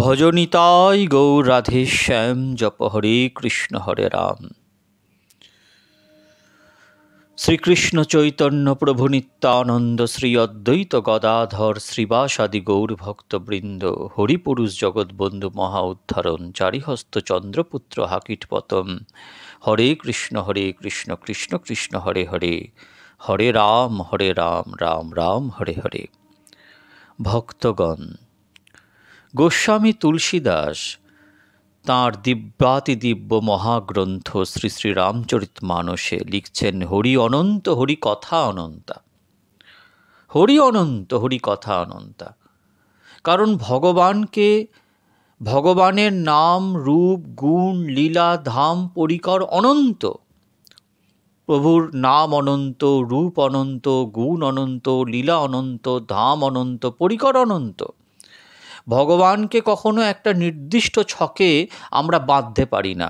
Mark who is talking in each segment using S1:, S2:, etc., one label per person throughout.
S1: ভজনিতায় গৌরাধে শ্যাম জপ হরে কৃষ্ণ হরে রাম শ্রীকৃষ্ণ চৈতন্য প্রভু নিত্যানন্দ শ্রী অদ্বৈত গদাধর শ্রীবাসাদি গৌরভক্তবৃন্দ হরিপুরুষ জগৎবন্ধু মহা উদ্ধারণ চারিহস্ত চন্দ্রপুত্র হাকিট পতম হরে কৃষ্ণ হরে কৃষ্ণ কৃষ্ণ কৃষ্ণ হরে হরে হরে রাম হরে রাম রাম রাম হরে হরে ভক্তগণ গোস্বামী তুলসীদাস তাঁর দিব্যাতি দিব্য মহাগ্রন্থ শ্রী শ্রী রামচরিত মানসে লিখছেন হরি অনন্ত হরি কথা অনন্তা হরি অনন্ত হরি কথা অনন্তা কারণ ভগবানকে ভগবানের নাম রূপ গুণ লীলা ধাম পরিকর অনন্ত প্রভুর নাম অনন্ত রূপ অনন্ত গুণ অনন্ত লীলা অনন্ত ধাম অনন্ত পরিকর অনন্ত ভগবানকে কখনো একটা নির্দিষ্ট ছকে আমরা বাঁধতে পারি না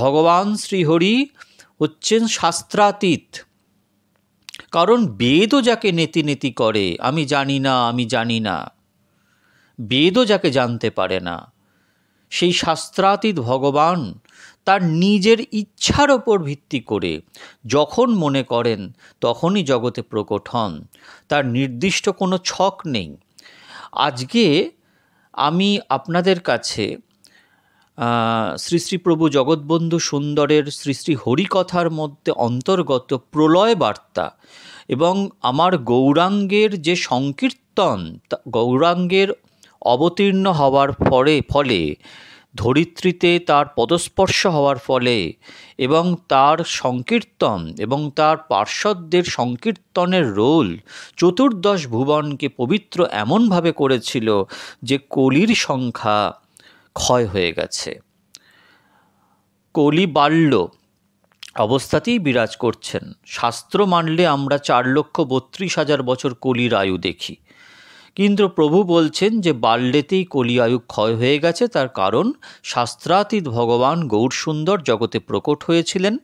S1: ভগবান শ্রীহরি হচ্ছেন শাস্ত্রাতীত কারণ বেদও যাকে নেতি নেতি করে আমি জানি না আমি জানি না বেদও যাকে জানতে পারে না সেই শাস্ত্রাতীত ভগবান তার নিজের ইচ্ছার ওপর ভিত্তি করে যখন মনে করেন তখনই জগতে প্রকট হন তার নির্দিষ্ট কোনো ছক নেই আজকে আমি আপনাদের কাছে শ্রী শ্রীপ্রভু জগৎবন্ধু সুন্দরের শ্রী শ্রী হরিকথার মধ্যে অন্তর্গত প্রলয় বার্তা এবং আমার গৌরাঙ্গের যে সংকীর্তন গৌরাঙ্গের অবতীর্ণ হওয়ার ফলে ফলে ধরিত্রীতে তার পদস্পর্শ হওয়ার ফলে এবং তার সংকীর্তন এবং তার পার্শ্বদের সংকীর্তনের রোল চতুর্দশ ভুবনকে পবিত্র এমনভাবে করেছিল যে কলির সংখ্যা ক্ষয় হয়ে গেছে কলি বাড়ল অবস্থাতেই বিরাজ করছেন শাস্ত্র মানলে আমরা চার লক্ষ বত্রিশ হাজার বছর কলির আয়ু দেখি কিন্তু প্রভু বলছেন যে বাল্যেতেই কলিয়ায়ু ক্ষয় হয়ে গেছে তার কারণ শাস্ত্রাতীত ভগবান গৌরসুন্দর জগতে প্রকট হয়েছিলেন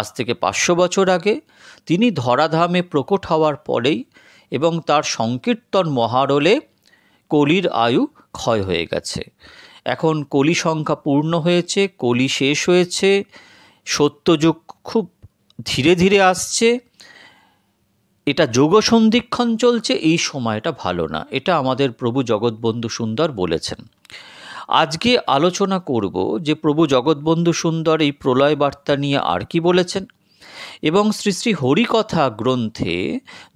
S1: আজ থেকে পাঁচশো বছর আগে তিনি ধরাধামে প্রকট হওয়ার পরেই এবং তার সংকীর্তন মহারলে কলির আয়ু ক্ষয় হয়ে গেছে এখন কলি সংখ্যা পূর্ণ হয়েছে কলি শেষ হয়েছে সত্যযুগ খুব ধীরে ধীরে আসছে এটা যোগ সন্ধিক্ষণ চলছে এই সময়টা ভালো না এটা আমাদের প্রভু জগৎবন্ধু সুন্দর বলেছেন আজকে আলোচনা করব যে প্রভু জগৎবন্ধু সুন্দর এই প্রলয় বার্তা নিয়ে আর কি বলেছেন এবং শ্রী শ্রী হরিকথা গ্রন্থে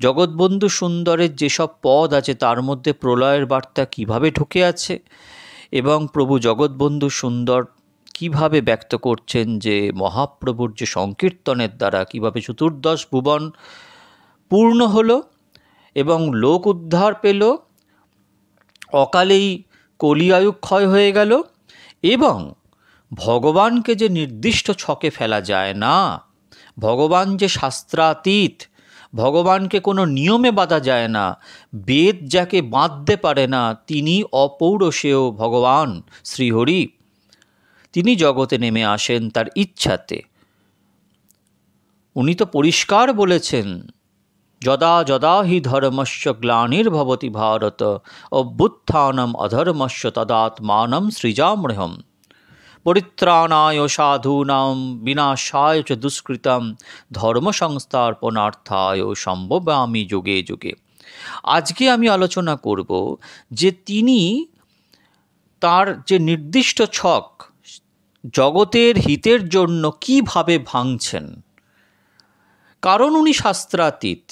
S1: জগৎবন্ধু সুন্দরের যেসব পদ আছে তার মধ্যে প্রলয়ের বার্তা কিভাবে ঢুকে আছে এবং প্রভু জগৎবন্ধু সুন্দর কিভাবে ব্যক্ত করছেন যে মহাপ্রভুর যে সংকীর্তনের দ্বারা কিভাবে চতুর্দশ ভুবন পূর্ণ হলো এবং লোক উদ্ধার পেল অকালেই কলিয়ায়ু ক্ষয় হয়ে গেল এবং ভগবানকে যে নির্দিষ্ট ছকে ফেলা যায় না ভগবান যে শাস্ত্রাতীত ভগবানকে কোনো নিয়মে বাঁধা যায় না বেদ যাকে বাঁধতে পারে না তিনি অপৌরসেয় ভগবান শ্রীহরি তিনি জগতে নেমে আসেন তার ইচ্ছাতে উনি তো পরিষ্কার বলেছেন যদা যদা হি ধর্মস্য গ্লানির্ভবতি ভারত অভ্যুত্থানম অধর্মস্য তদাত্মানম সৃজামৃহম পরিত্রাণায় সাধূনাম বিনাশায় চ দুষ্কৃতম ধর্ম সংস্থাপনার্থায় আমি যুগে যুগে আজকে আমি আলোচনা করব যে তিনি তার যে নির্দিষ্ট ছক জগতের হিতের জন্য কিভাবে ভাঙছেন কারণ উনি শাস্ত্রাতীত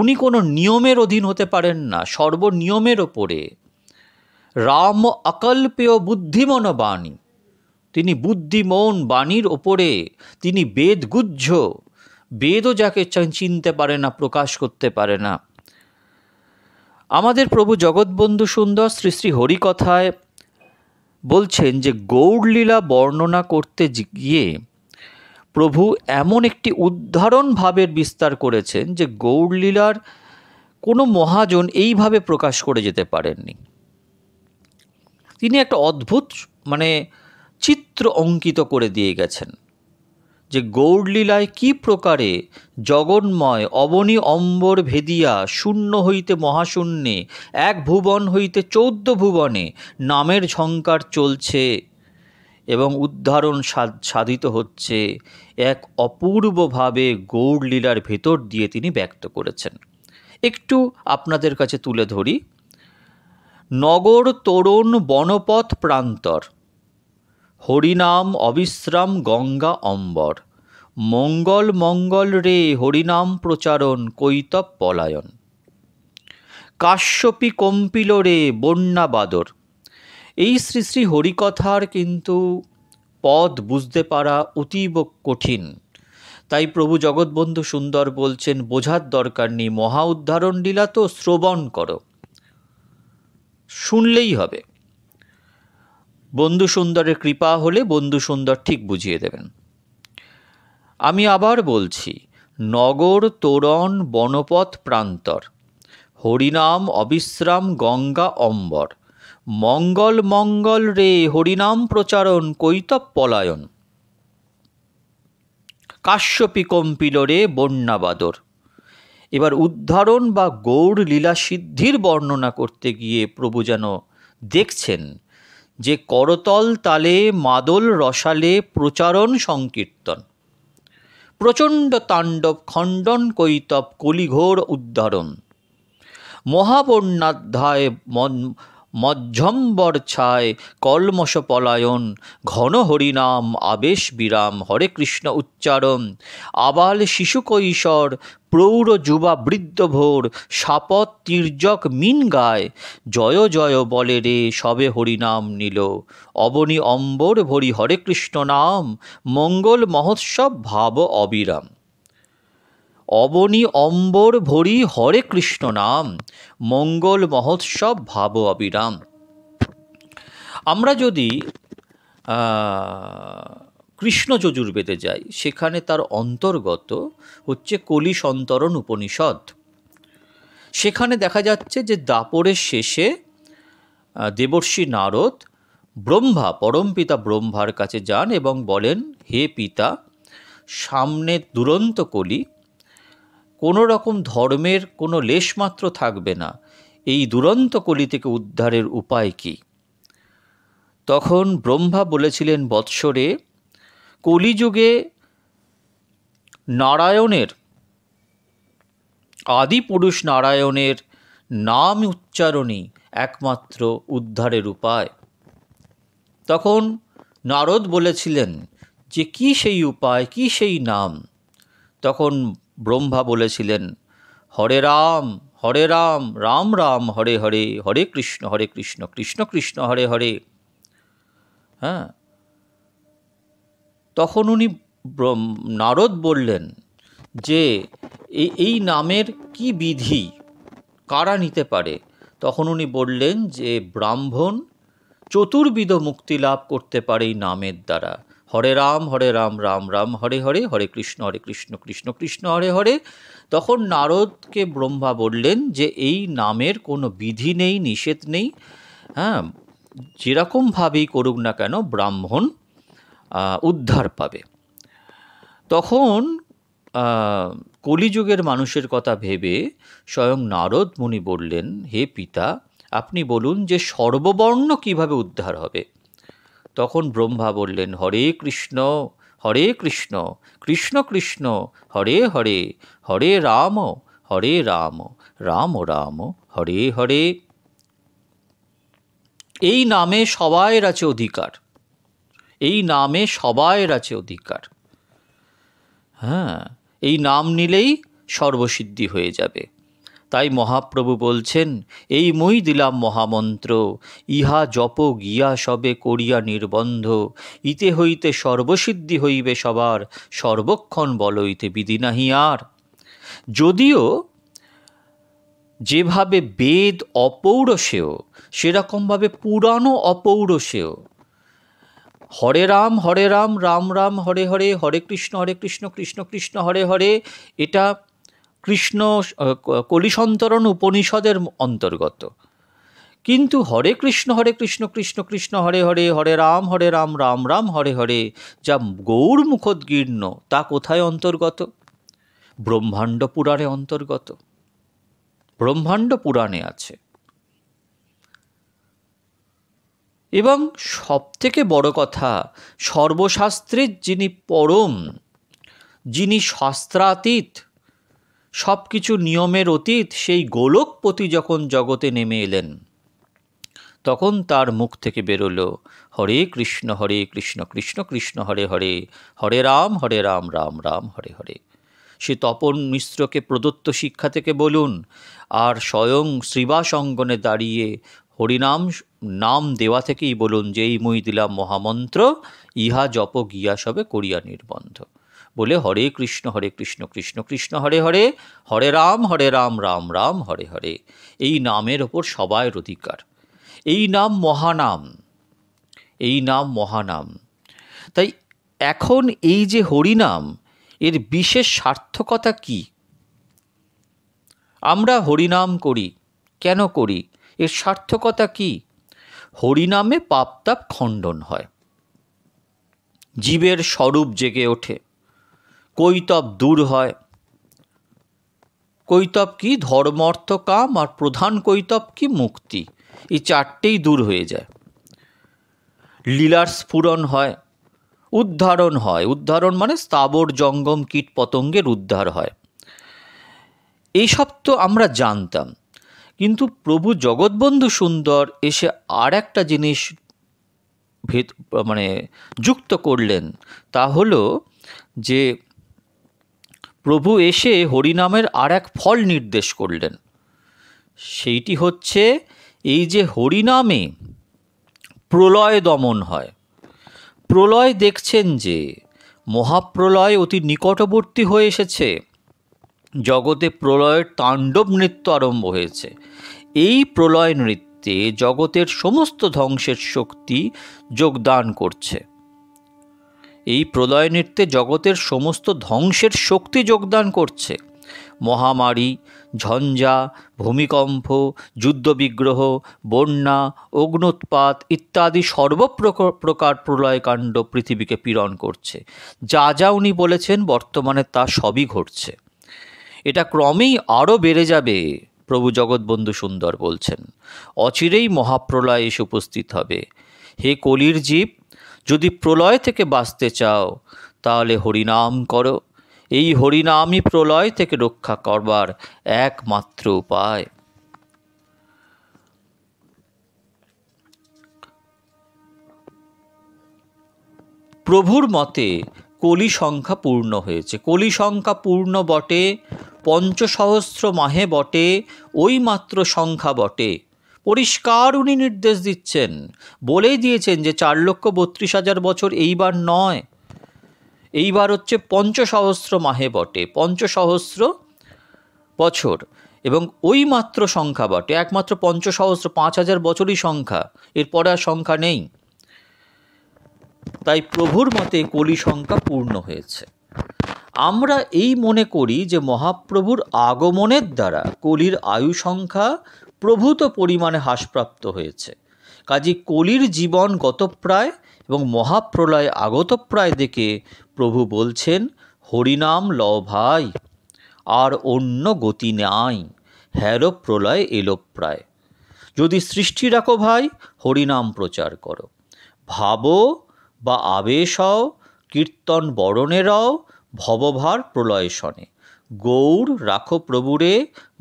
S1: উনি কোনো নিয়মের অধীন হতে পারেন না সর্বনিয়মের ওপরে রাম অকল্পেয় বুদ্ধিমন বাণী তিনি বুদ্ধিমন বাণীর ওপরে তিনি বেদগুজ্জ বেদও যাকে চিনতে পারে না প্রকাশ করতে পারে না আমাদের প্রভু জগৎবন্ধু সুন্দর শ্রী শ্রী হরিকথায় বলছেন যে গৌড়লীলা বর্ণনা করতে গিয়ে প্রভু এমন একটি উদাহরণ ভাবের বিস্তার করেছেন যে গৌড়লীলার কোনো মহাজন এইভাবে প্রকাশ করে যেতে পারেননি তিনি একটা অদ্ভুত মানে চিত্র অঙ্কিত করে দিয়ে গেছেন যে গৌড়লীলায় কি প্রকারে জগন্ময় অবনী অম্বর ভেদিয়া শূন্য হইতে মহাশূন্যে এক ভুবন হইতে চৌদ্দ ভুবনে নামের ঝঙ্কার চলছে এবং উদ্ধারণ সাধিত হচ্ছে এক অপূর্বভাবে গৌড়লীলার ভেতর দিয়ে তিনি ব্যক্ত করেছেন একটু আপনাদের কাছে তুলে ধরি নগর তরুণ বনপথ প্রান্তর হরিনাম অবিশ্রাম গঙ্গা অম্বর মঙ্গল মঙ্গল রে হরিনাম প্রচারণ কৈতব পলায়ন কাশ্যপী কম্পিল রে বাদর এই শ্রী শ্রী হরিকথার কিন্তু পদ বুঝতে পারা অতীব কঠিন তাই প্রভু জগৎবন্ধু সুন্দর বলছেন বোঝার দরকার নেই মহা উদ্ধারণ লীলা তো শ্রবণ করো শুনলেই হবে বন্ধু সুন্দরের কৃপা হলে বন্ধু সুন্দর ঠিক বুঝিয়ে দেবেন আমি আবার বলছি নগর তোরণ বনপথ প্রান্তর হরিনাম অবিশ্রাম গঙ্গা অম্বর মঙ্গল মঙ্গল রে হরিনাম প্রচারণ কৈতব পলায়ন কাশ্যপী কম্পিল রে বন্যাবাদর এবার উদ্ধারণ বা গৌড় লীলা সিদ্ধির বর্ণনা করতে গিয়ে প্রভু যেন দেখছেন যে করতল তালে মাদল রসালে প্রচারণ সংকীর্তন প্রচণ্ড তাণ্ডব খণ্ডন কৈতব কলিঘোর উদ্ধারণ মহাবন্যাধ্যায় মধ্যম্বর ছায় কলমস পলায়ন ঘন হরিনাম আবেশ বিরাম হরে কৃষ্ণ উচ্চারণ আবাল শিশু কৈশর প্রৌঢ় যুবা বৃদ্ধ ভোর সাপত তির্যক মিন গায় জয় জয় বলে রে সবে হরিনাম নিল অবনী অম্বর ভরি হরে কৃষ্ণ নাম মঙ্গল মহোৎসব ভাব অবিরাম অবনী অম্বর ভরি হরে কৃষ্ণ নাম মঙ্গল মহোৎসব ভাব অবিরাম আমরা যদি কৃষ্ণ যজুর্বেদে যাই সেখানে তার অন্তর্গত হচ্ছে কলি সন্তরণ উপনিষদ সেখানে দেখা যাচ্ছে যে দাপরের শেষে দেবর্ষী নারদ ব্রহ্মা পরমপিতা ব্রহ্মার কাছে যান এবং বলেন হে পিতা সামনে দুরন্ত কলি কোনো রকম ধর্মের কোনো লেশমাত্র থাকবে না এই দুরন্ত কলি থেকে উদ্ধারের উপায় কি তখন ব্রহ্মা বলেছিলেন বৎসরে কলিযুগে নারায়ণের আদিপুরুষ নারায়ণের নাম উচ্চারণই একমাত্র উদ্ধারের উপায় তখন নারদ বলেছিলেন যে কি সেই উপায় কি সেই নাম তখন ব্রহ্মা বলেছিলেন হরে রাম হরে রাম রাম রাম হরে হরে হরে কৃষ্ণ হরে কৃষ্ণ কৃষ্ণ কৃষ্ণ হরে হরে হ্যাঁ তখন উনি নারদ বললেন যে এই নামের কি বিধি কারা নিতে পারে তখন উনি বললেন যে ব্রাহ্মণ চতুর্বিধ মুক্তি লাভ করতে পারে এই নামের দ্বারা হরে রাম হরে রাম রাম রাম হরে হরে হরে কৃষ্ণ হরে কৃষ্ণ কৃষ্ণ কৃষ্ণ হরে হরে তখন নারদকে ব্রহ্মা বললেন যে এই নামের কোনো বিধি নেই নিষেধ নেই হ্যাঁ যেরকমভাবেই করুক না কেন ব্রাহ্মণ উদ্ধার পাবে তখন কলিযুগের মানুষের কথা ভেবে স্বয়ং নারদ মুনি বললেন হে পিতা আপনি বলুন যে সর্ববর্ণ কিভাবে উদ্ধার হবে তখন ব্রহ্মা বললেন হরে কৃষ্ণ হরে কৃষ্ণ কৃষ্ণ কৃষ্ণ হরে হরে হরে রাম হরে রাম রাম রাম হরে হরে এই নামে সবাইয়ের আছে অধিকার এই নামে সবাইয়ের আছে অধিকার হ্যাঁ এই নাম নিলেই সর্বসিদ্ধি হয়ে যাবে তাই মহাপ্রভু বলছেন এই মই দিলাম মহামন্ত্র ইহা জপ গিয়া সবে করিয়া নির্বন্ধ ইতে হইতে সর্বসিদ্ধি হইবে সবার সর্বক্ষণ বল ইতে বিধি নাহি আর যদিও যেভাবে বেদ অপৌরসেয় সেরকমভাবে পুরানো অপৌরসেয় হরে রাম হরে রাম রাম রাম হরে হরে হরে কৃষ্ণ হরে কৃষ্ণ কৃষ্ণ কৃষ্ণ হরে হরে এটা কৃষ্ণ কলিসন্তরণ উপনিষদের অন্তর্গত কিন্তু হরে কৃষ্ণ হরে কৃষ্ণ কৃষ্ণ কৃষ্ণ হরে হরে হরে রাম হরে রাম রাম রাম হরে হরে যা গৌর মুখোদ্গীর্ণ তা কোথায় অন্তর্গত ব্রহ্মাণ্ড পুরাণে অন্তর্গত ব্রহ্মাণ্ড পুরাণে আছে এবং সবথেকে বড় কথা সর্বশাস্ত্রের যিনি পরম যিনি শাস্ত্রাতীত সব কিছু নিয়মের অতীত সেই গোলকপতি যখন জগতে নেমে এলেন তখন তার মুখ থেকে বেরোলো হরে কৃষ্ণ হরে কৃষ্ণ কৃষ্ণ কৃষ্ণ হরে হরে হরে রাম হরে রাম রাম রাম হরে হরে সে তপন মিশ্রকে প্রদত্ত শিক্ষা থেকে বলুন আর স্বয়ং শ্রীবাস অঙ্গনে দাঁড়িয়ে হরিনাম নাম দেওয়া থেকেই বলুন যে এই মুই দিলাম মহামন্ত্র ইহা জপ গিয়া সবে করিয়া নির্বন্ধ বলে হরে কৃষ্ণ হরে কৃষ্ণ কৃষ্ণ কৃষ্ণ হরে হরে হরে রাম হরে রাম রাম রাম হরে হরে এই নামের ওপর সবাইয়ের অধিকার এই নাম মহানাম এই নাম মহানাম তাই এখন এই যে হরিনাম এর বিশেষ সার্থকতা কি আমরা হরিনাম করি কেন করি এর সার্থকতা কি হরিনামে পাপতাপ খণ্ডন হয় জীবের স্বরূপ জেগে ওঠে কৈতব দূর হয় কৈতব কি ধর্মর্থ কাম আর প্রধান কৈতব কি মুক্তি এই চারটেই দূর হয়ে যায় লীলার স্ফুরণ হয় উদ্ধারণ হয় উদ্ধারণ মানে স্থাবর জঙ্গম কীট পতঙ্গের উদ্ধার হয় এইসব তো আমরা জানতাম কিন্তু প্রভু জগৎবন্ধু সুন্দর এসে আর একটা জিনিস ভেদ মানে যুক্ত করলেন তা হলো যে প্রভু এসে হরিনামের আর এক ফল নির্দেশ করলেন সেইটি হচ্ছে এই যে হরিনামে প্রলয় দমন হয় প্রলয় দেখছেন যে মহাপ্রলয় অতি নিকটবর্তী হয়ে এসেছে জগতে প্রলয়ের তাণ্ডব নৃত্য আরম্ভ হয়েছে এই প্রলয় নৃত্যে জগতের সমস্ত ধ্বংসের শক্তি যোগদান করছে এই প্রলয় নৃত্যে জগতের সমস্ত ধ্বংসের শক্তি যোগদান করছে মহামারী ঝঞ্ঝা ভূমিকম্প যুদ্ধবিগ্রহ বন্যা অগ্নুৎপাত ইত্যাদি সর্বপ্রকার প্রলয়কাণ্ড পৃথিবীকে পীড়ন করছে যা যা উনি বলেছেন বর্তমানে তা সবই ঘটছে এটা ক্রমেই আরও বেড়ে যাবে প্রভু জগৎবন্ধু সুন্দর বলছেন অচিরেই মহাপ্রলয় এসে উপস্থিত হবে হে কলির জীব যদি প্রলয় থেকে বাঁচতে চাও তাহলে হরিনাম করো এই হরিনামই প্রলয় থেকে রক্ষা করবার একমাত্র উপায় প্রভুর মতে কলি সংখ্যা পূর্ণ হয়েছে কলি সংখ্যা পূর্ণ বটে পঞ্চসহস্র মাহে বটে ওই মাত্র সংখ্যা বটে পরিষ্কার উনি নির্দেশ দিচ্ছেন বলেই দিয়েছেন যে চার লক্ষ বত্রিশ হাজার বছর এইবার নয় এইবার হচ্ছে পঞ্চসহস্র মাহে বটে পঞ্চসহস্র বছর এবং ওই মাত্র সংখ্যা বটে একমাত্র পঞ্চসহস্র পাঁচ হাজার বছরই সংখ্যা এরপরে আর সংখ্যা নেই তাই প্রভুর মতে কলি সংখ্যা পূর্ণ হয়েছে আমরা এই মনে করি যে মহাপ্রভুর আগমনের দ্বারা কলির আয়ু সংখ্যা প্রভূত পরিমাণে হ্রাসপ্রাপ্ত হয়েছে কাজী কলির জীবন গতপ্রায় এবং মহাপ্রলয় আগতপ্রায় দেখে প্রভু বলছেন হরিনাম ল ভাই আর অন্য গতি নাই হ্যারো প্রলয় এলো প্রায় যদি সৃষ্টি রাখো ভাই হরিনাম প্রচার করো ভাবো বা আবেশ হও কীর্তন বরণেরাও ভবভার প্রলয় শনে গৌর রাখো প্রভুরে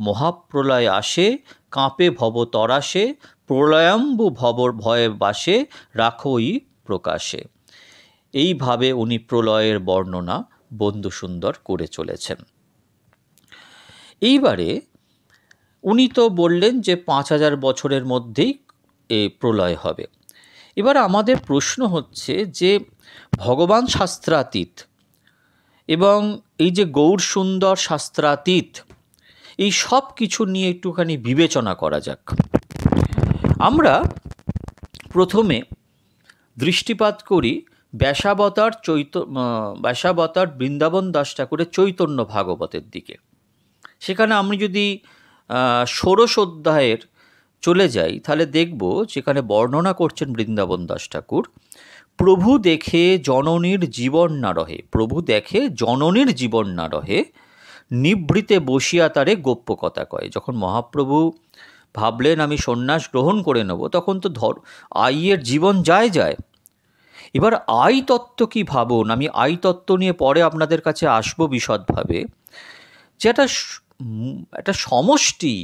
S1: মহাপ্রলয় আসে কাঁপে ভব তরাসে প্রলয়াম্বু ভবর ভয়ে বাসে রাখই প্রকাশে এইভাবে উনি প্রলয়ের বর্ণনা বন্ধু সুন্দর করে চলেছেন এইবারে উনি তো বললেন যে পাঁচ হাজার বছরের মধ্যেই এ প্রলয় হবে এবার আমাদের প্রশ্ন হচ্ছে যে ভগবান শাস্ত্রাতীত এবং এই যে গৌর সুন্দর শাস্ত্রাতীত এই সব কিছু নিয়ে একটুখানি বিবেচনা করা যাক আমরা প্রথমে দৃষ্টিপাত করি ব্যাসাবতার চৈত ব্যাসাবতার বৃন্দাবন দাস ঠাকুরের চৈতন্য ভাগবতের দিকে সেখানে আমি যদি ষোড়শ অধ্যায়ের চলে যাই তাহলে দেখব যেখানে বর্ণনা করছেন বৃন্দাবন দাস ঠাকুর প্রভু দেখে জননীর জীবন না রহে প্রভু দেখে জননীর জীবন না রহে নিভৃতে বসিয়া তারে গোপ্য কথা কয় যখন মহাপ্রভু ভাবলেন আমি সন্ন্যাস গ্রহণ করে নেব তখন তো ধর আইয়ের জীবন যায় যায় এবার আই তত্ত্ব কী ভাবুন আমি আই তত্ত্ব নিয়ে পরে আপনাদের কাছে আসবো বিশদভাবে যে একটা একটা সমষ্টি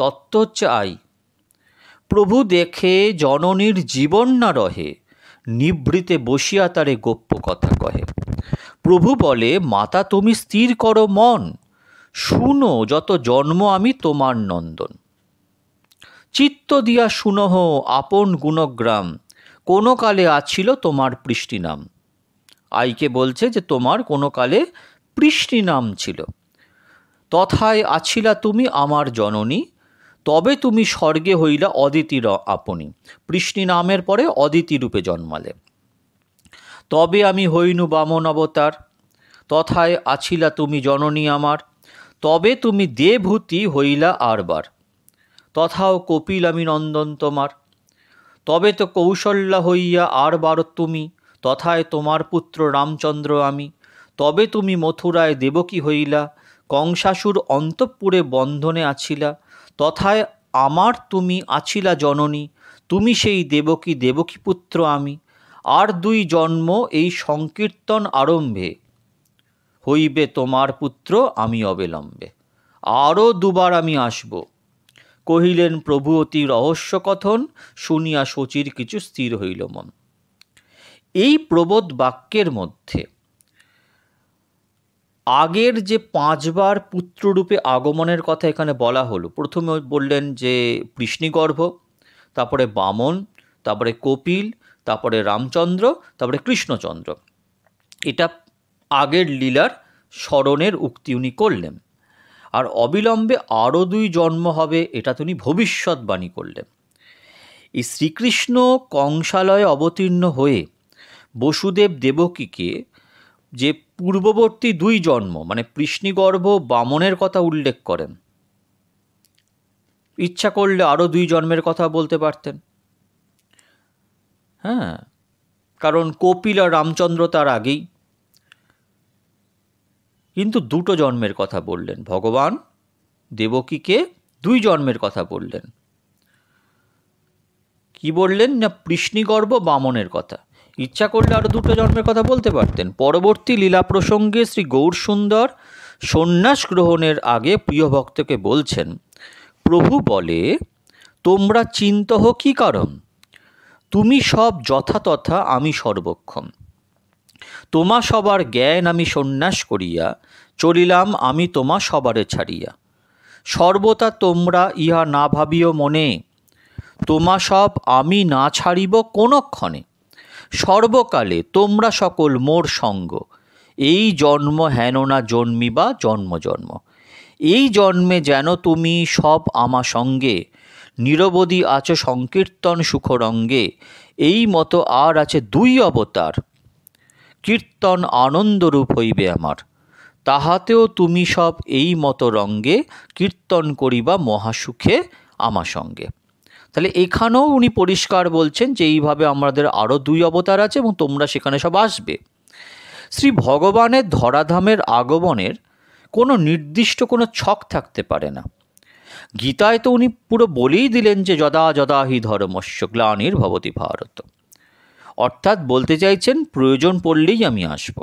S1: তত্ত্ব হচ্ছে আই প্রভু দেখে জননীর জীবন না রহে নিভৃতে বসিয়া তারে গোপ্য কথা কহে প্রভু বলে মাতা তুমি স্থির করো মন শুনো যত জন্ম আমি তোমার নন্দন চিত্ত দিয়া শুনহ আপন গুণগ্রাম কোনো কালে আছিল তোমার নাম আইকে বলছে যে তোমার কোনো কালে নাম ছিল তথায় আছিলা তুমি আমার জননী তবে তুমি স্বর্গে হইলা অদিতির আপনি পৃষ্টি নামের পরে অদিতি রূপে জন্মালে তবে আমি হইনু বামন অবতার তথায় আছিলা তুমি জননী আমার তবে তুমি দেভূতি হইলা আরবার তথাও কপিল আমি নন্দন তোমার তবে তো কৌশল্যা হইয়া আরবার তুমি তথায় তোমার পুত্র রামচন্দ্র আমি তবে তুমি মথুরায় দেবকী হইলা কংসাসুর অন্তঃপুরে বন্ধনে আছিলা তথায় আমার তুমি আছিলা জননী তুমি সেই দেবকী দেবকী পুত্র আমি আর দুই জন্ম এই সংকীর্তন আরম্ভে হইবে তোমার পুত্র আমি অবিলম্বে আরও দুবার আমি আসব কহিলেন প্রভু অতি রহস্য কথন শুনিয়া শচীর কিছু স্থির হইল মন এই প্রবোধ বাক্যের মধ্যে আগের যে পাঁচবার পুত্ররূপে আগমনের কথা এখানে বলা হলো প্রথমে বললেন যে কৃষ্ণিগর্ভ তারপরে বামন তারপরে কপিল তারপরে রামচন্দ্র তারপরে কৃষ্ণচন্দ্র এটা আগের লীলার স্মরণের উক্তি উনি করলেন আর অবিলম্বে আরও দুই জন্ম হবে এটা তিনি ভবিষ্যৎবাণী করলেন এই শ্রীকৃষ্ণ কংসালয়ে অবতীর্ণ হয়ে বসুদেব দেবকীকে যে পূর্ববর্তী দুই জন্ম মানে কৃষ্ণগর্ভ বামনের কথা উল্লেখ করেন ইচ্ছা করলে আরও দুই জন্মের কথা বলতে পারতেন হ্যাঁ কারণ কপিল আর রামচন্দ্র তার আগেই কিন্তু দুটো জন্মের কথা বললেন ভগবান দেবকীকে দুই জন্মের কথা বললেন কি বললেন না পৃষ্ণিগর্ব বামনের কথা ইচ্ছা করলে আরও দুটো জন্মের কথা বলতে পারতেন পরবর্তী লীলা প্রসঙ্গে শ্রী গৌরসুন্দর সন্ন্যাস গ্রহণের আগে প্রিয় ভক্তকে বলছেন প্রভু বলে তোমরা চিন্ত কি কারণ তুমি সব যথাতথা আমি সর্বক্ষণ তোমা সবার জ্ঞান আমি সন্ন্যাস করিয়া চলিলাম আমি তোমা সবারে ছাড়িয়া সর্বতা তোমরা ইহা না ভাবিও মনে তোমা সব আমি না ছাড়িব কোনক্ষণে সর্বকালে তোমরা সকল মোর সঙ্গ এই জন্ম হেন না জন্মিবা জন্ম জন্ম এই জন্মে যেন তুমি সব আমা সঙ্গে নিরবধি আছে সংকীর্তন সুখরঙ্গে এই মতো আর আছে দুই অবতার কীর্তন আনন্দরূপ হইবে আমার তাহাতেও তুমি সব এই মতো রঙ্গে কীর্তন করিবা মহাসুখে আমার সঙ্গে তাহলে এখানেও উনি পরিষ্কার বলছেন যে এইভাবে আমাদের আরও দুই অবতার আছে এবং তোমরা সেখানে সব আসবে শ্রী ভগবানের ধরাধামের আগমনের কোনো নির্দিষ্ট কোনো ছক থাকতে পারে না গীতায় তো উনি পুরো বলেই দিলেন যে যদা যদা হি ধর্মস্য গ্লানির ভবতি ভারত অর্থাৎ বলতে চাইছেন প্রয়োজন পড়লেই আমি আসব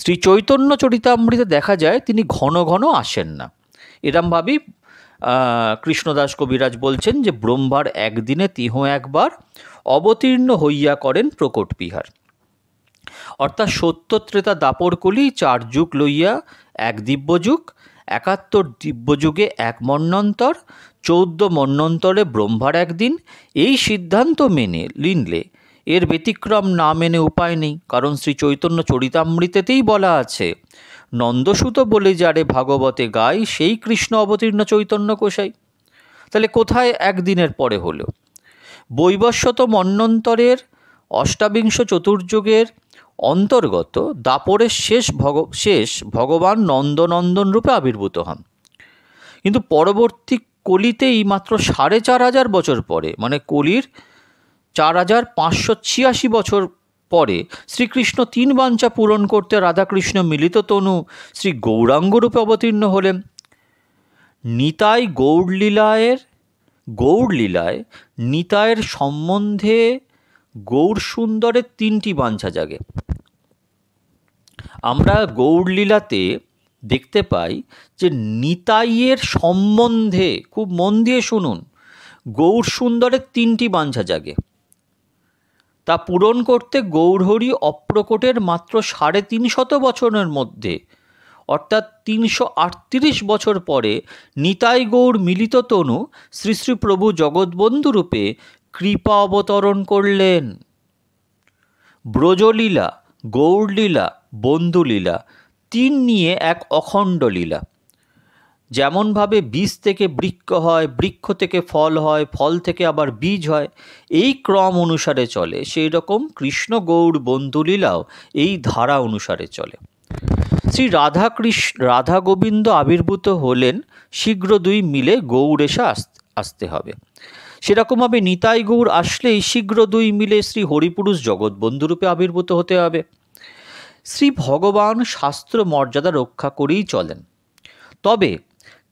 S1: শ্রী চৈতন্য চরিতামৃতে দেখা যায় তিনি ঘন ঘন আসেন না এরমভাবেই কৃষ্ণদাস কবিরাজ বলছেন যে ব্রহ্মার একদিনে তিহ একবার অবতীর্ণ হইয়া করেন প্রকট বিহার অর্থাৎ সত্যত্রেতা দাপরকলি চার যুগ লইয়া এক দিব্য যুগ একাত্তর দিব্যযুগে এক মন্নন্তর চৌদ্দ মন্নন্তরে ব্রহ্মার একদিন এই সিদ্ধান্ত মেনে লিনলে এর ব্যতিক্রম না মেনে উপায় নেই কারণ শ্রী চৈতন্য চরিতামৃতেতেই বলা আছে নন্দসূত বলে যারে ভাগবতে গায় সেই কৃষ্ণ অবতীর্ণ চৈতন্য কোষাই তাহলে কোথায় একদিনের পরে হলো বৈবস্বত মন্নন্তরের অষ্টাবিংশ চতুর্যুগের অন্তর্গত দাপরের শেষ ভগ শেষ ভগবান নন্দনন্দন রূপে আবির্ভূত হন কিন্তু পরবর্তী কলিতেই মাত্র সাড়ে চার হাজার বছর পরে মানে কলির চার হাজার পাঁচশো ছিয়াশি বছর পরে শ্রীকৃষ্ণ তিন বাঞ্চা পূরণ করতে রাধাকৃষ্ণ মিলিত তনু শ্রী গৌরাঙ্গ রূপে অবতীর্ণ হলেন নিতাই গৌড়লীলায়ের গৌড়লীলায় নিতায়ের সম্বন্ধে গৌর সুন্দরের তিনটি বাঞ্ছা জাগে আমরা গৌরলীলাতে দেখতে পাই যে নিতাইয়ের সম্বন্ধে খুব মন দিয়ে শুনুন গৌর সুন্দরের তিনটি বাঞ্ছা জাগে তা পূরণ করতে গৌরহরি অপ্রকটের মাত্র সাড়ে তিন শত বছরের মধ্যে অর্থাৎ তিনশো আটত্রিশ বছর পরে নিতাই গৌর মিলিত তনু শ্রী শ্রী প্রভু জগৎবন্ধুরূপে কৃপা অবতরণ করলেন ব্রজলীলা গৌরলীলা বন্ধুলীলা তিন নিয়ে এক অখণ্ড লীলা যেমনভাবে বীজ থেকে বৃক্ষ হয় বৃক্ষ থেকে ফল হয় ফল থেকে আবার বীজ হয় এই ক্রম অনুসারে চলে সেই রকম কৃষ্ণ গৌর বন্ধুলীলাও এই ধারা অনুসারে চলে শ্রী রাধা কৃষ্ণ রাধা গোবিন্দ আবির্ভূত হলেন শীঘ্র দুই মিলে এসে আসতে হবে সেরকমভাবে নিতাই গৌর আসলেই শীঘ্র দুই মিলে শ্রী হরিপুরুষ জগৎবন্ধুরূপে আবির্ভূত হতে হবে শ্রী ভগবান শাস্ত্র মর্যাদা রক্ষা করেই চলেন তবে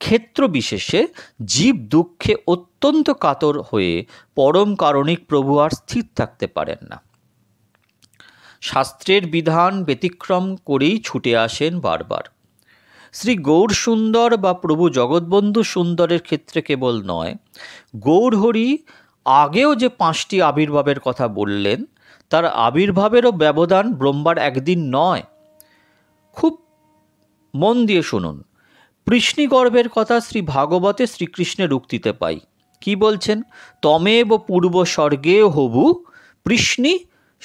S1: ক্ষেত্র বিশেষে জীব দুঃখে অত্যন্ত কাতর হয়ে পরম কারণিক প্রভু আর স্থির থাকতে পারেন না শাস্ত্রের বিধান ব্যতিক্রম করেই ছুটে আসেন বারবার শ্রী গৌর সুন্দর বা প্রভু জগৎবন্ধু সুন্দরের ক্ষেত্রে কেবল নয় গৌরহরি আগেও যে পাঁচটি আবির্ভাবের কথা বললেন তার আবির্ভাবেরও ব্যবধান ব্রহ্মার একদিন নয় খুব মন দিয়ে শুনুন পৃষ্ণিগর্ভের কথা শ্রী ভাগবতে শ্রীকৃষ্ণের উক্তিতে পাই কি বলছেন তমেব পূর্ব স্বর্গে হবু পৃষ্ণি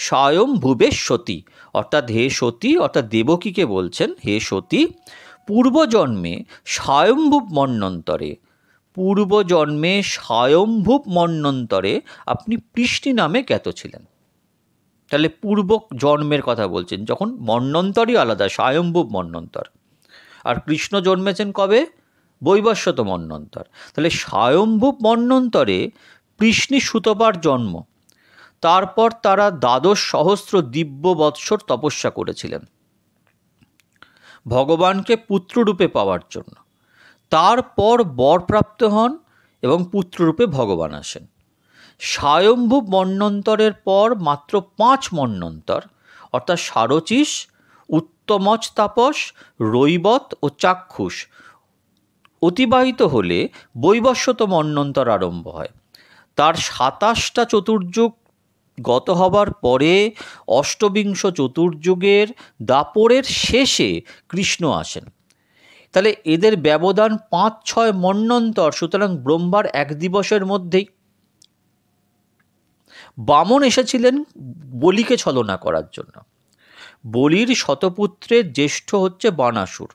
S1: স্বয়ং ভুবে সতী অর্থাৎ হে সতী অর্থাৎ দেবকীকে বলছেন হে সতী পূর্বজন্মে স্বয়ম্ভূব মন্যন্তরে পূর্বজন্মে স্বয়ম্ভূপ মন্নন্তরে আপনি পৃষ্টি নামে জ্ঞাত ছিলেন তাহলে পূর্ব জন্মের কথা বলছেন যখন মন্নন্তরই আলাদা স্বয়ম্ভূপ মন্নন্তর আর কৃষ্ণ জন্মেছেন কবে বৈবশ্যত মন্নন্তর তাহলে স্বয়ম্ভূপ মন্নন্তরে কৃষ্ণী সুতপার জন্ম তারপর তারা দ্বাদশ সহস্র দিব্য বৎসর তপস্যা করেছিলেন ভগবানকে পুত্ররূপে পাওয়ার জন্য তারপর বরপ্রাপ্ত হন এবং পুত্ররূপে ভগবান আসেন স্বয়ম্ভু মন্নন্তরের পর মাত্র পাঁচ মন্নন্তর অর্থাৎ সারচিস উত্তমজ তাপস রৈবত ও চাক্ষুষ অতিবাহিত হলে বৈবশ্যত মন্নন্তর আরম্ভ হয় তার সাতাশটা চতুর্যুগ গত হবার পরে অষ্টবিংশ চতুর্যুগের দাপরের শেষে কৃষ্ণ আসেন তাহলে এদের ব্যবধান পাঁচ ছয় মন্নন্তর সুতরাং ব্রহ্মার এক দিবসের মধ্যেই বামন এসেছিলেন বলিকে ছলনা করার জন্য বলির শতপুত্রের জ্যেষ্ঠ হচ্ছে বানাসুর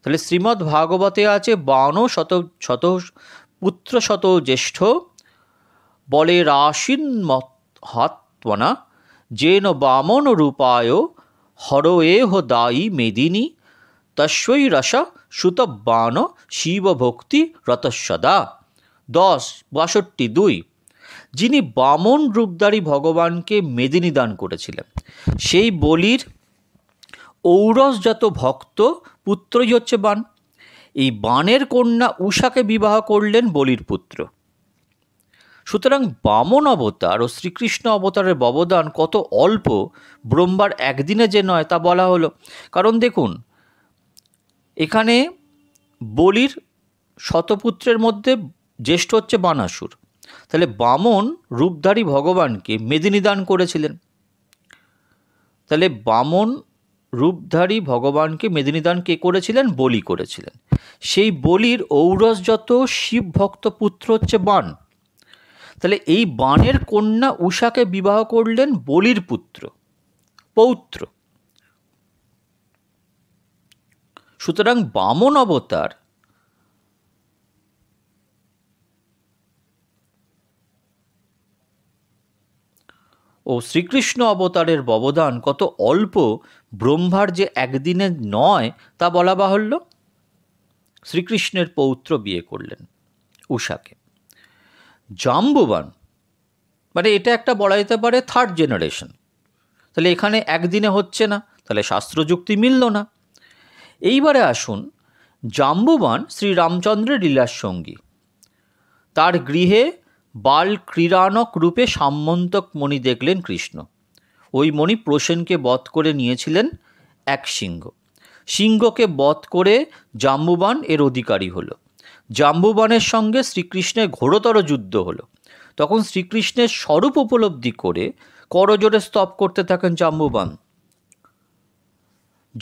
S1: তাহলে শ্রীমদ্ ভাগবতে আছে বান শত শত পুত্র শত জ্যেষ্ঠ বলে রাশিন হাতনা যেন বামন রূপায় হর এহ দায়ী মেদিনী তস্বই রস শিব ভক্তি রতস্বদা দশ বাষট্টি দুই যিনি বামন রূপদারী ভগবানকে মেদিনী দান করেছিলেন সেই বলির ঔরসজাত ভক্ত পুত্রই হচ্ছে বান এই বানের কন্যা উষাকে বিবাহ করলেন বলির পুত্র সুতরাং বামন অবতার ও শ্রীকৃষ্ণ অবতারের অবদান কত অল্প ব্রহ্মার একদিনে যে নয় তা বলা হলো কারণ দেখুন এখানে বলির শতপুত্রের মধ্যে জ্যেষ্ঠ হচ্ছে বানাসুর তাহলে বামন রূপধারী ভগবানকে মেদিনীদান করেছিলেন তাহলে বামন রূপধারী ভগবানকে মেদিনীদান কে করেছিলেন বলি করেছিলেন সেই বলির ঔরস যত শিব ভক্ত পুত্র হচ্ছে বান তাহলে এই বানের কন্যা উষাকে বিবাহ করলেন বলির পুত্র পৌত্র সুতরাং বামন অবতার ও শ্রীকৃষ্ণ অবতারের ববদান কত অল্প ব্রহ্মার যে একদিনে নয় তা বলা বাহুল্য শ্রীকৃষ্ণের পৌত্র বিয়ে করলেন উষাকে জাম্বুবান মানে এটা একটা বলা যেতে পারে থার্ড জেনারেশন তাহলে এখানে একদিনে হচ্ছে না তাহলে শাস্ত্রযুক্তি মিলল না এইবারে আসুন জাম্বুবান শ্রীরামচন্দ্রের লীলার সঙ্গী তার গৃহে বাল ক্রীড়ানক রূপে সাম্যন্তক মণি দেখলেন কৃষ্ণ ওই মণি প্রসেনকে বধ করে নিয়েছিলেন এক সিংহ সিংহকে বধ করে জাম্বুবান এর অধিকারী হল জাম্বুবানের সঙ্গে শ্রীকৃষ্ণের ঘোরতর যুদ্ধ হলো তখন শ্রীকৃষ্ণের স্বরূপ উপলব্ধি করে করজোরে স্তব করতে থাকেন জাম্বুবান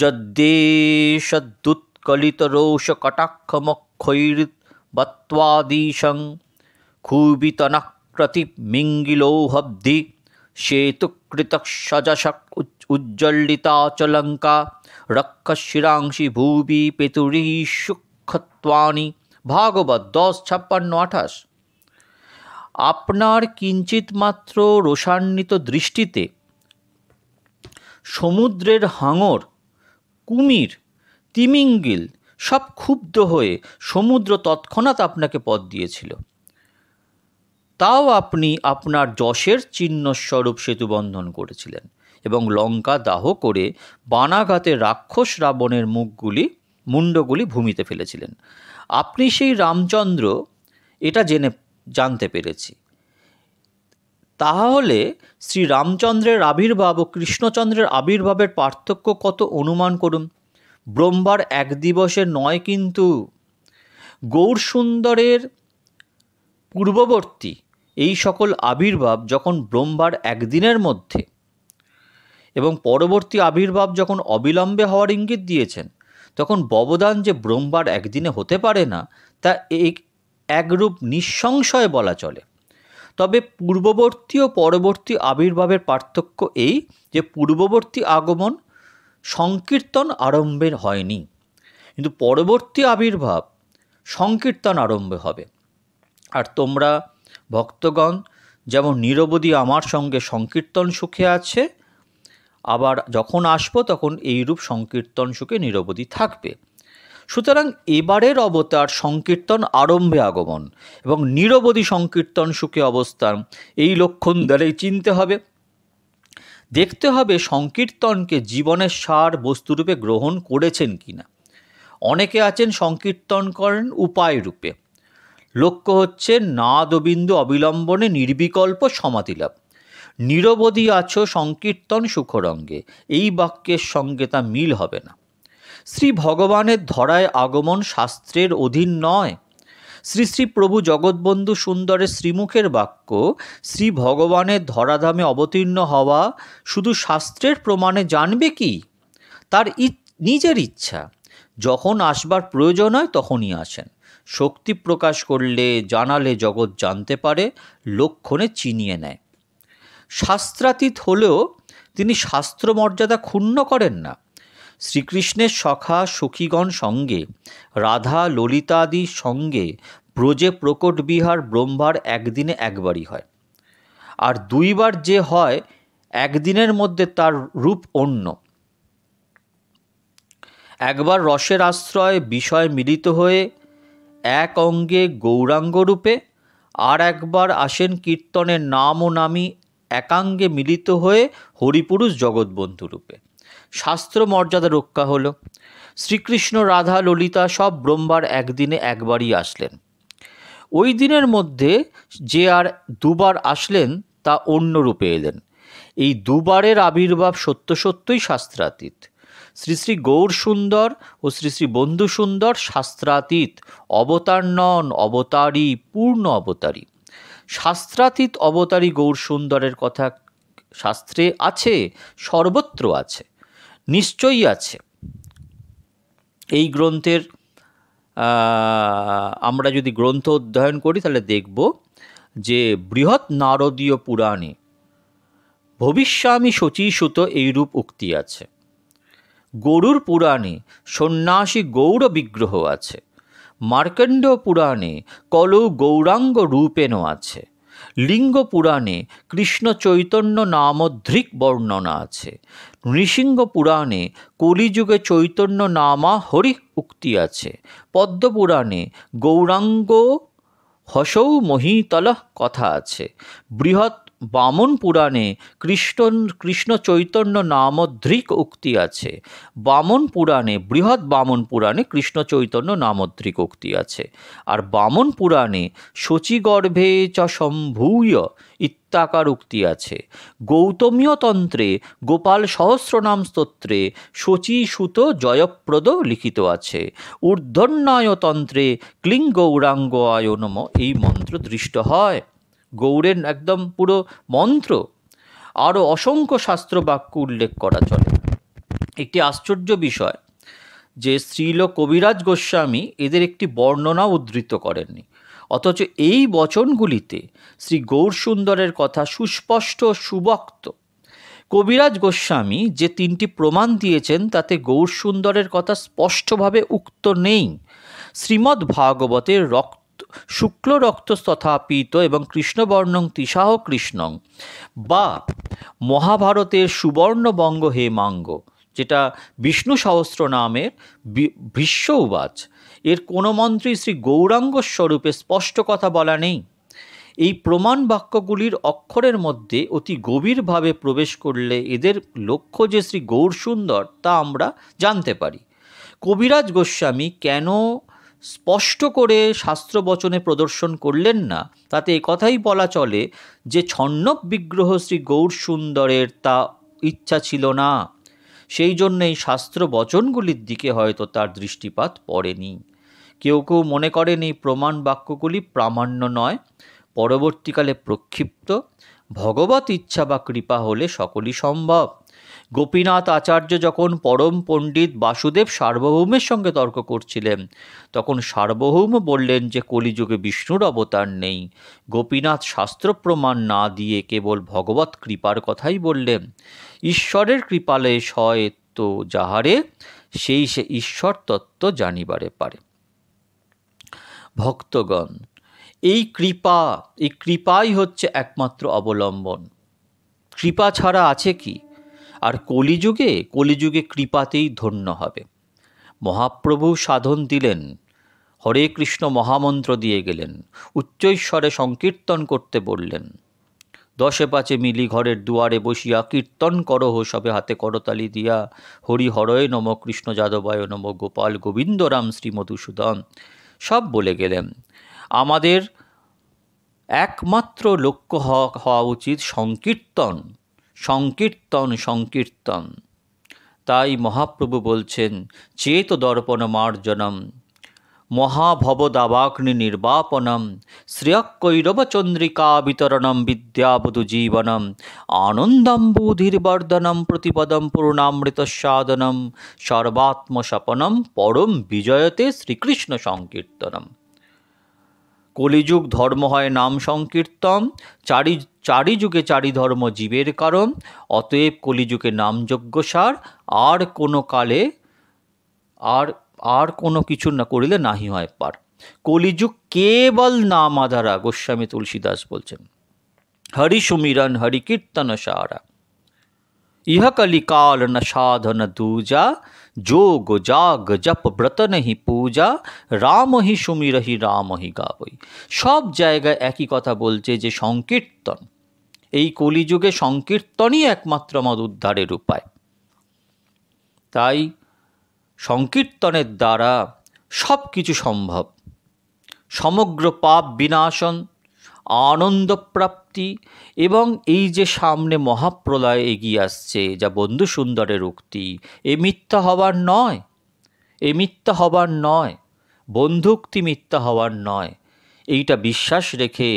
S1: যদ্দেশদুৎকলিতরোষকটাক্ষমক্ষৈর্বত্ত্বাদীশং ক্ষুবিতনক্রতিমিঙ্গিলৌহব্ধি সেতুকৃতসজশক উজ্জ্বলিতাচলঙ্কা রক্ষশিরাংশি ভুবি পেতুরী সূক্ষত্বানি ভাগবত দশ ছাপ্পান্ন আঠাশ আপনার কিঞ্চিত মাত্র রোষান্বিত দৃষ্টিতে সমুদ্রের হাঙর কুমির তিমিঙ্গিল সব ক্ষুব্ধ হয়ে সমুদ্র তৎক্ষণাৎ আপনাকে পথ দিয়েছিল তাও আপনি আপনার যশের চিহ্নস্বরূপ সেতুবন্ধন করেছিলেন এবং লঙ্কা দাহ করে বানাঘাতে রাক্ষস রাবণের মুখগুলি মুণ্ডগুলি ভূমিতে ফেলেছিলেন আপনি সেই রামচন্দ্র এটা জেনে জানতে পেরেছি তাহা হলে শ্রীরামচন্দ্রের আবির্ভাব ও কৃষ্ণচন্দ্রের আবির্ভাবের পার্থক্য কত অনুমান করুন ব্রহ্মার এক দিবসে নয় কিন্তু গৌরসুন্দরের পূর্ববর্তী এই সকল আবির্ভাব যখন ব্রহ্মার একদিনের মধ্যে এবং পরবর্তী আবির্ভাব যখন অবিলম্বে হওয়ার ইঙ্গিত দিয়েছেন তখন ববদান যে ব্রহ্মার একদিনে হতে পারে না তা এক একরূপ নিঃসংশয় বলা চলে তবে পূর্ববর্তী ও পরবর্তী আবির্ভাবের পার্থক্য এই যে পূর্ববর্তী আগমন সংকীর্তন আরম্ভের হয়নি কিন্তু পরবর্তী আবির্ভাব সংকীর্তন আরম্ভ হবে আর তোমরা ভক্তগণ যেমন নিরবধি আমার সঙ্গে সংকীর্তন সুখে আছে আবার যখন আসবো তখন এইরূপ সংকীর্তন সুখে নিরবধি থাকবে সুতরাং এবারের অবতার সংকীর্তন আরম্ভে আগমন এবং নিরবধি সংকীর্তন সুখে অবস্থান এই লক্ষণ দ্বারাই চিনতে হবে দেখতে হবে সংকীর্তনকে জীবনের সার বস্তুরূপে গ্রহণ করেছেন কিনা অনেকে আছেন সংকীর্তন করেন উপায় রূপে লক্ষ্য হচ্ছে নাদবিন্দ অবিলম্বনে নির্বিকল্প সমাধিলাভ নিরবধি আছো সংকীর্তন সুখরঙ্গে এই বাক্যের সঙ্গে তা মিল হবে না শ্রী ভগবানের ধরায় আগমন শাস্ত্রের অধীন নয় শ্রী শ্রী প্রভু জগৎবন্ধু সুন্দরের শ্রীমুখের বাক্য শ্রী ভগবানের ধরাধামে অবতীর্ণ হওয়া শুধু শাস্ত্রের প্রমাণে জানবে কি তার নিজের ইচ্ছা যখন আসবার প্রয়োজন হয় তখনই আসেন শক্তি প্রকাশ করলে জানালে জগৎ জানতে পারে লক্ষণে চিনিয়ে নেয় শাস্ত্রাতীত হলেও তিনি শাস্ত্র মর্যাদা ক্ষুণ্ণ করেন না শ্রীকৃষ্ণের সখা সখীগণ সঙ্গে রাধা ললিতাদি সঙ্গে ব্রজে প্রকট বিহার ব্রহ্মার একদিনে একবারই হয় আর দুইবার যে হয় একদিনের মধ্যে তার রূপ অন্য একবার রসের আশ্রয় বিষয় মিলিত হয়ে এক অঙ্গে গৌরাঙ্গ রূপে আর একবার আসেন কীর্তনের নাম ও নামী একাঙ্গে মিলিত হয়ে হরিপুরুষ জগৎবন্ধু রূপে শাস্ত্র মর্যাদা রক্ষা হলো শ্রীকৃষ্ণ রাধা ললিতা সব ব্রহ্মার একদিনে একবারই আসলেন ওই দিনের মধ্যে যে আর দুবার আসলেন তা অন্য রূপে এলেন এই দুবারের আবির্ভাব সত্য সত্যই শাস্ত্রাতীত শ্রী শ্রী গৌর সুন্দর ও শ্রী শ্রী বন্ধু সুন্দর শাস্ত্রাতীত অবতার নন অবতারী পূর্ণ অবতারী শাস্ত্রাতীত অবতারী গৌর সুন্দরের কথা শাস্ত্রে আছে সর্বত্র আছে নিশ্চয়ই আছে এই গ্রন্থের আমরা যদি গ্রন্থ অধ্যয়ন করি তাহলে দেখব যে বৃহৎ নারদীয় পুরাণে ভবিষ্যামী শচীসুত এইরূপ উক্তি আছে গরুর পুরাণে সন্ন্যাসী গৌর বিগ্রহ আছে মার্কণ্ড পুরাণে কলৌ গৌরাঙ্গ রূপেনও আছে লিঙ্গ পুরাণে কৃষ্ণ চৈতন্য নামধ্রিক বর্ণনা আছে নৃসিংহ পুরাণে কলিযুগে চৈতন্য নামা হরি উক্তি আছে পদ্মপুরাণে গৌরাঙ্গ হসৌ মহিতল কথা আছে বৃহৎ বামন পুরাণে কৃষ্ণ কৃষ্ণ চৈতন্য নামদ্রিক উক্তি আছে বামন পুরাণে বৃহৎ বামন পুরাণে কৃষ্ণ চৈতন্য নামদ্রিক উক্তি আছে আর বামন পুরাণে শচীগর্ভে চ সম্ভূয় ইত্যাকার উক্তি আছে গৌতমীয় তন্ত্রে গোপাল সহস্রনাম স্তোত্রে শচীসুত জয়প্রদ লিখিত আছে ঊর্ধ্বন্যায় তন্ত্রে ক্লিং গৌরাঙ্গ আয়নম এই মন্ত্র দৃষ্ট হয় গৌড়ের একদম পুরো মন্ত্র আরও অসংখ্য শাস্ত্র বাক্য উল্লেখ করা চলে একটি আশ্চর্য বিষয় যে শ্রীল কবিরাজ গোস্বামী এদের একটি বর্ণনা উদ্ধৃত করেননি অথচ এই বচনগুলিতে শ্রী গৌরসুন্দরের কথা সুস্পষ্ট সুবক্ত কবিরাজ গোস্বামী যে তিনটি প্রমাণ দিয়েছেন তাতে গৌরসুন্দরের কথা স্পষ্টভাবে উক্ত নেই শ্রীমদ্ ভাগবতের রক্ত শুক্ল পীত এবং কৃষ্ণবর্ণং তিসাহ কৃষ্ণং বা মহাভারতের সুবর্ণবঙ্গ হেমাঙ্গ যেটা বিষ্ণু সহস্র নামের ভীষ্ম উবাচ এর কোনো মন্ত্রী শ্রী গৌরাঙ্গ স্বরূপে স্পষ্ট কথা বলা নেই এই প্রমাণ বাক্যগুলির অক্ষরের মধ্যে অতি গভীরভাবে প্রবেশ করলে এদের লক্ষ্য যে শ্রী গৌরসুন্দর তা আমরা জানতে পারি কবিরাজ গোস্বামী কেন স্পষ্ট করে শাস্ত্র বচনে প্রদর্শন করলেন না তাতে কথাই বলা চলে যে ছন্নব বিগ্রহ শ্রী গৌর সুন্দরের তা ইচ্ছা ছিল না সেই জন্যেই শাস্ত্র বচনগুলির দিকে হয়তো তার দৃষ্টিপাত পড়েনি কেউ কেউ মনে করেন এই প্রমাণ বাক্যগুলি প্রামাণ্য নয় পরবর্তীকালে প্রক্ষিপ্ত ভগবত ইচ্ছা বা কৃপা হলে সকলই সম্ভব গোপীনাথ আচার্য যখন পরম পণ্ডিত বাসুদেব সার্বভৌমের সঙ্গে তর্ক করছিলেন তখন সার্বভৌম বললেন যে কলিযুগে বিষ্ণুর অবতার নেই গোপীনাথ শাস্ত্র প্রমাণ না দিয়ে কেবল ভগবত কৃপার কথাই বললেন ঈশ্বরের কৃপালে সয়ত্ব তো যাহারে সেই সে ঈশ্বর তত্ত্ব জানিবারে পারে ভক্তগণ এই কৃপা এই কৃপাই হচ্ছে একমাত্র অবলম্বন কৃপা ছাড়া আছে কি আর কলিযুগে কলিযুগে কৃপাতেই ধন্য হবে মহাপ্রভু সাধন দিলেন হরে কৃষ্ণ মহামন্ত্র দিয়ে গেলেন উচ্চৈশ্বরে সংকীর্তন করতে বললেন দশে পাঁচে মিলি ঘরের দুয়ারে বসিয়া কীর্তন করো সবে হাতে করতালি দিয়া হরি হরয় নম কৃষ্ণ যাদবায় নম গোপাল গোবিন্দ রাম শ্রী মধুসূদন সব বলে গেলেন আমাদের একমাত্র লক্ষ্য হওয়া উচিত সংকীর্তন সংকীর্তন সংকীর্তন তাই মহাপ্রভু বলছেন চেত দর্পণ মার্জনম মহাভবদাবাগ্নি নির্বাপনম শ্রেয়কৈরবচন্দ্রিকা বিতরণম বিদ্যাবধু জীবনম আনন্দম্বুধির্বর্ধনম প্রতিপদম সাধনম সর্বাত্মসপনম পরম বিজয়তে শ্রীকৃষ্ণ সংকীর্তনম কলিযুগ ধর্ম হয় নাম সংকীর্তন চারি চারি যুগে চারি ধর্ম জীবের কারণ অতএব কলিযুগে নাম যজ্ঞ সার আর কোনো কালে আর আর কোনো কিছু না করিলে নাহি হয় পার কলিযুগ কেবল নাম আধারা গোস্বামী তুলসীদাস বলছেন হরি সুমিরন হরি কীর্তন সারা ইহা কাল না সাধন দুজা जोग জাগ জপ ব্রত নাহি পূজা রামহি হি সুমিরহি রামহি গাবই সব জায়গায় একই কথা বলছে যে সংকীর্তন এই কলিযুগে সংকীর্তনই একমাত্র মদ উদ্ধারের উপায় তাই সংকীর্তনের দ্বারা সব কিছু সম্ভব সমগ্র পাপ বিনাশন আনন্দপ্রাপ্ত প্রাপ্তি এবং এই যে সামনে মহাপ্রলয় এগিয়ে আসছে যা বন্ধু সুন্দরের উক্তি এ মিথ্যা হবার নয় এ মিথ্যা হবার নয় বন্ধুক্তি মিথ্যা হওয়ার নয় এইটা বিশ্বাস রেখে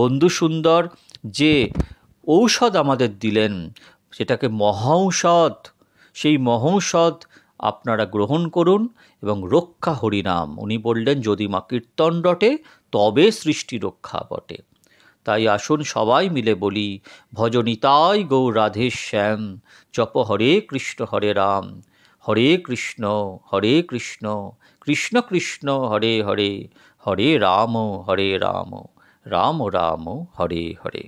S1: বন্ধু সুন্দর যে ঔষধ আমাদের দিলেন সেটাকে মহৌষধ সেই মহৌষধ আপনারা গ্রহণ করুন এবং রক্ষা হরিনাম উনি বললেন যদি মা কীর্তন রটে তবে সৃষ্টি রক্ষা বটে তাই আসুন সবাই মিলে বলি ভজনিতাই গৌ রাধে শ্যাম জপ হরে কৃষ্ণ হরে রাম হরে কৃষ্ণ হরে কৃষ্ণ কৃষ্ণ কৃষ্ণ হরে হরে হরে রাম হরে রাম রাম রাম হরে হরে